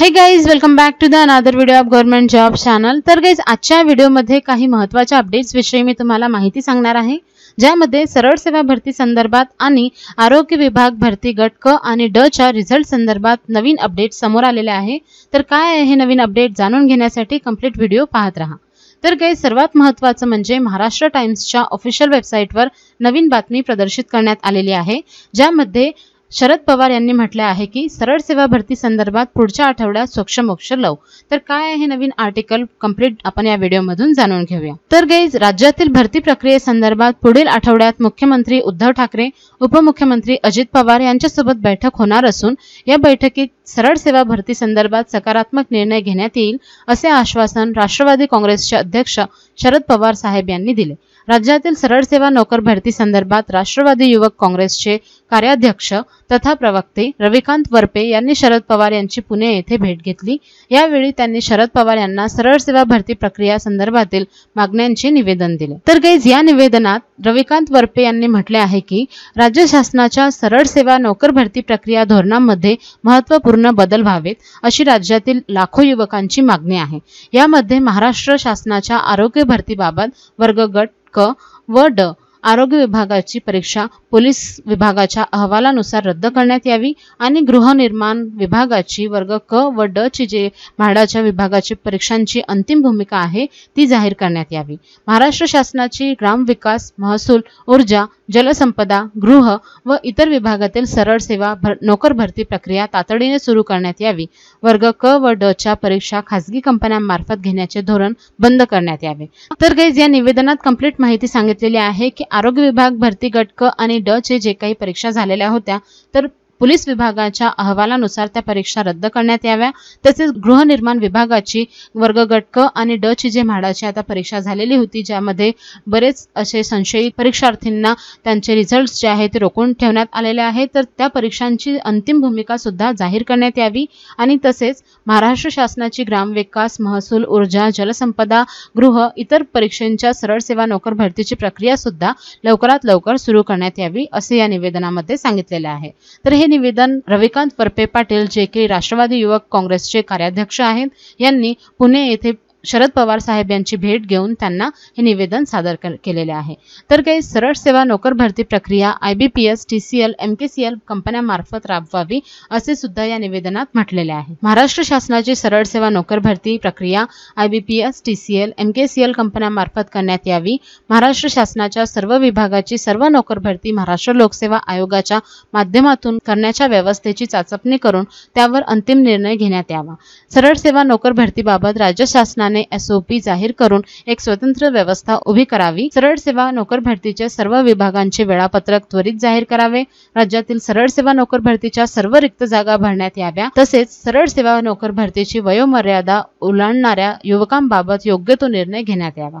हे guys welcome back to the another video of government job channel तर guys आजच्या व्हिडिओमध्ये काही महत्त्वाच्या अपडेट्सविषयी मी तुम्हाला माहिती सांगणार आहे ज्यामध्ये सरळ सेवा भरती संदर्भात आणि आरोग्य विभाग भरती गट क आणि ड च्या रिझल्ट संदर्भात नवीन अपडेट समोर आलेले आहे तर काय आहे हे नवीन अपडेट जाणून घेण्यासाठी कम्प्लीट व्हिडिओ पाहत राहा तर गाईज सर्वात महत्त्वाचं म्हणजे महाराष्ट्र टाइम्सच्या ऑफिशियल वेबसाईटवर नवीन बातमी प्रदर्शित करण्यात आलेली आहे ज्यामध्ये शरद पवार यांनी म्हटलं आहे की सरळ सेवा भरती संदर्भात पुढच्या आठवड्यात मोक्ष लव तर काय आहे नवीन आर्टिकल कंप्लीट आपण या व्हिडिओमधून जाणून घेऊया तर गैज राज्यातील भरती प्रक्रियेसंदर्भात पुढील आठवड्यात मुख्यमंत्री उद्धव ठाकरे उपमुख्यमंत्री अजित पवार यांच्यासोबत बैठक होणार असून या बैठकीत सरळ सेवा भरती संदर्भात सकारात्मक निर्णय घेण्यात येईल असे आश्वासन राष्ट्रवादी काँग्रेसचे अध्यक्ष शरद पवार साहेब यांनी दिले राज्यातील सरळ सेवा नोकर भरती संदर्भात राष्ट्रवादी युवक काँग्रेसचे कार्याध्यक्ष तथा प्रवक्ते रविकांत वरपे यांनी शरद पवार यांची पुणे येथे भेट घेतली यावेळी त्यांनी शरद पवार यांना सरळ सेवा भरती प्रक्रिया संदर्भातील मागण्यांचे निवेदन दिले तर गैज या निवेदनात रविकांत वरपे यांनी म्हटले आहे की राज्य शासनाच्या सरळ सेवा नोकर भरती प्रक्रिया धोरणामध्ये महत्वपूर्ण बदल व्हावेत अशी राज्यातील लाखो युवकांची मागणी आहे यामध्ये महाराष्ट्र शासनाच्या आरोग्य भरतीबाबत गट क व ड आरोग्य विभागाची परीक्षा पोलीस विभागाच्या अहवालानुसार रद्द करण्यात यावी आणि गृहनिर्माण विभागाची वर्ग क व ड ची जे म्हाडाच्या विभागाची परीक्षांची अंतिम भूमिका आहे ती जाहीर करण्यात यावी महाराष्ट्र शासनाची ग्रामविकास महसूल ऊर्जा जलसंपदा गृह व इतर विभागातील सरळ सेवा भर, नोकर भरती प्रक्रिया तातडीने सुरू करण्यात यावी वर्ग क व ड च्या परीक्षा खासगी कंपन्यांमार्फत घेण्याचे धोरण बंद करण्यात यावे तर गैज या निवेदनात कम्प्लीट माहिती सांगितलेली आहे की आरोग्य विभाग भरती गट क आणि ड चे जे काही परीक्षा झालेल्या होत्या तर पोलीस विभागाच्या अहवालानुसार त्या परीक्षा रद्द करण्यात याव्या तसेच गृहनिर्माण विभागाची वर्ग गटक आणि ड ची जे म्हाडाची आता परीक्षा झालेली होती ज्यामध्ये बरेच असे संशयित परीक्षार्थींना त्यांचे रिझल्ट जे आहेत ते रोखून ठेवण्यात आलेले आहे तर त्या परीक्षांची अंतिम भूमिका सुद्धा जाहीर करण्यात यावी आणि तसेच महाराष्ट्र शासनाची ग्रामविकास महसूल ऊर्जा जलसंपदा गृह इतर परीक्षांच्या सरळ सेवा नोकर भरतीची प्रक्रिया सुद्धा लवकरात लवकर सुरू करण्यात यावी असे या निवेदनामध्ये सांगितलेले आहे तर हे निवेदन रविकांत परपे पाटील जे की राष्ट्रवादी युवक काँग्रेसचे कार्याध्यक्ष आहेत यांनी पुणे येथे शरद पवार साहेब यांची भेट घेऊन त्यांना हे निवेदन सादर केलेले आहे तर काही सरळ सेवा नोकर भरती प्रक्रिया I B P S T C L M K C L कंपन्यांमार्फत राबवावी असे सुद्धा या निवेदनात म्हटलेले आहे महाराष्ट्र शासनाची सरळ सेवा नोकर भरती प्रक्रिया I B P S T C L M K C L कंपन्यांमार्फत करण्यात यावी महाराष्ट्र शासनाच्या सर्व विभागाची सर्व नोकर भरती महाराष्ट्र लोकसेवा आयोगाच्या माध्यमातून करण्याच्या व्यवस्थेची चाचपणी करून त्यावर अंतिम निर्णय घेण्यात यावा सरळ सेवा नोकर भरतीबाबत राज्य शासनाने एसओपी जाहीर करून एक स्वतंत्र व्यवस्था उभी करावी सरळ सेवा नोकर भरतीच्या सर्व विभागांचे वेळापत्रक त्वरित जाहीर करावे राज्यातील सरळ सेवा नोकर भरतीच्या सर्व रिक्त जागा भरण्यात याव्या तसेच सरळ सेवा नोकर भरतीची वयोमर्यादा ओलांडणाऱ्या युवकांबाबत योग्य तो निर्णय घेण्यात यावा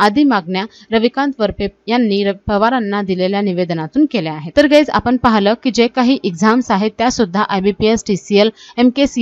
आदी मागण्या रविकांत वरपे यांनी पवारांना दिलेल्या निवेदनातून केल्या आहेत तर गैज आपण पाहिलं की जे काही एक्झाम्स आहेत त्या सुद्धा आयबीपीएस टीसीएल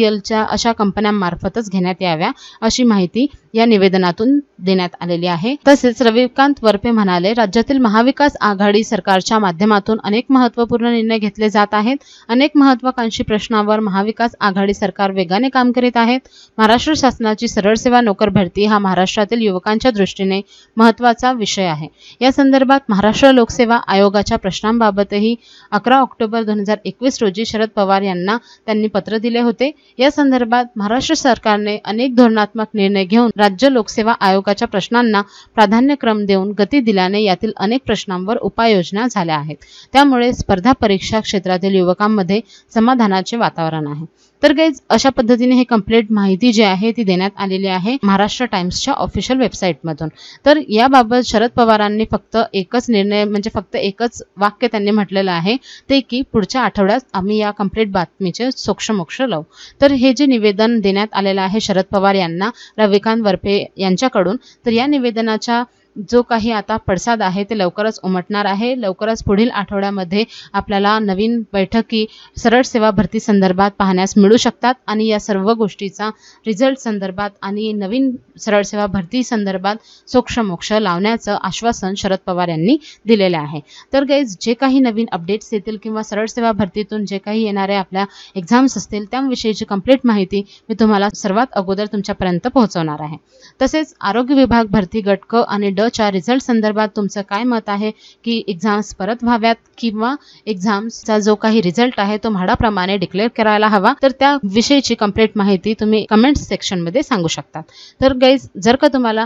एलच्या अशा कंपन्यांमार्फतच घेण्यात याव्या अशी माहिती या निवेदनातून देण्यात आलेली आहे तसेच रविकांत वरपे म्हणाले राज्यातील महाविकास आघाडी सरकारच्या माध्यमातून अनेक महत्वपूर्ण निर्णय घेतले जात आहेत अनेक महत्वाकांक्षी प्रश्नावर महाविकास आघाडी सरकार वेगाने काम करीत आहेत महाराष्ट्र शासनाची सरळ सेवा नोकर भरती हा महाराष्ट्रातील युवकांच्या दृष्टीने महत्वाचा विषय आहे या संदर्भात महाराष्ट्र लोकसेवा आयोगाच्या प्रश्नांबाबतही अकरा ऑक्टोबर दोन हजार एकवीस रोजी शरद पवार यांना त्यांनी पत्र दिले होते या संदर्भात महाराष्ट्र सरकारने अनेक धोरणात्मक निर्णय घेऊन राज्य लोकसेवा आयोगाच्या प्रश्नांना प्राधान्यक्रम देऊन गती दिल्याने यातील अनेक प्रश्नांवर उपाययोजना झाल्या आहेत त्यामुळे स्पर्धा परीक्षा क्षेत्रातील युवकांमध्ये समाधानाचे वातावरण आहे तर गैज अशा पद्धतीने हे कम्प्लीट माहिती जी आहे ती देण्यात आलेली आहे महाराष्ट्र टाइम्सच्या ऑफिशियल वेबसाईटमधून तर तर याबाबत शरद पवारांनी फक्त एकच निर्णय म्हणजे फक्त एकच वाक्य त्यांनी म्हटलेलं आहे ते की पुढच्या आठवड्यात आम्ही या कम्प्लीट बातमीचे सोक्षमोक्ष लावू तर हे जे निवेदन देण्यात आलेलं आहे शरद पवार यांना रविकांत वरपे यांच्याकडून तर या निवेदनाच्या जो काही आता पडसाद आहे ते लवकरच उमटणार आहे लवकरच पुढील आठवड्यामध्ये आपल्याला नवीन बैठकी सरळ सेवा भरती संदर्भात पाहण्यास मिळू शकतात आणि या सर्व गोष्टीचा रिझल्ट संदर्भात आणि नवीन सरळ सेवा भरती संदर्भात सोक्षमोक्ष लावण्याचं आश्वासन शरद पवार यांनी दिलेलं आहे तर गैज जे काही नवीन अपडेट्स येतील किंवा सरळ सेवा भरतीतून जे काही येणारे आपल्या एक्झाम्स असतील त्याविषयीची कंप्लीट माहिती मी तुम्हाला सर्वात अगोदर तुमच्यापर्यंत पोहोचवणार आहे तसेच आरोग्य विभाग भरती गट आणि ड च्या रिझल्ट संदर्भात तुमचं काय मत आहे की एक्झाम्स परत व्हाव्यात किंवा एक्झाम्सचा जो काही रिझल्ट आहे तो म्हाडाप्रमाणे डिक्लेअर करायला हवा तर त्या विषयीची कम्प्लीट माहिती तुम्ही कमेंट सेक्शनमध्ये सांगू शकता तर गाईज जर का तुम्हाला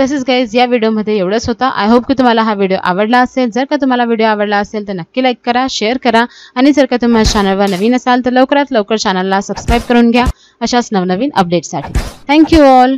तसेच गाईज या व्हिडिओमध्ये एवढंच होता आय होप की तुम्हाला हा व्हिडिओ आवडला असेल जर का तुम्हाला व्हिडिओ आवडला असेल तर नक्की लाईक करा शेअर करा आणि जर का तुम्ही चॅनलवर नवीन असाल तर लवकरात लवकर चॅनलला सबस्क्राईब करून घ्या अशाच नवनवीन अपडेटसाठी थँक्यू ऑल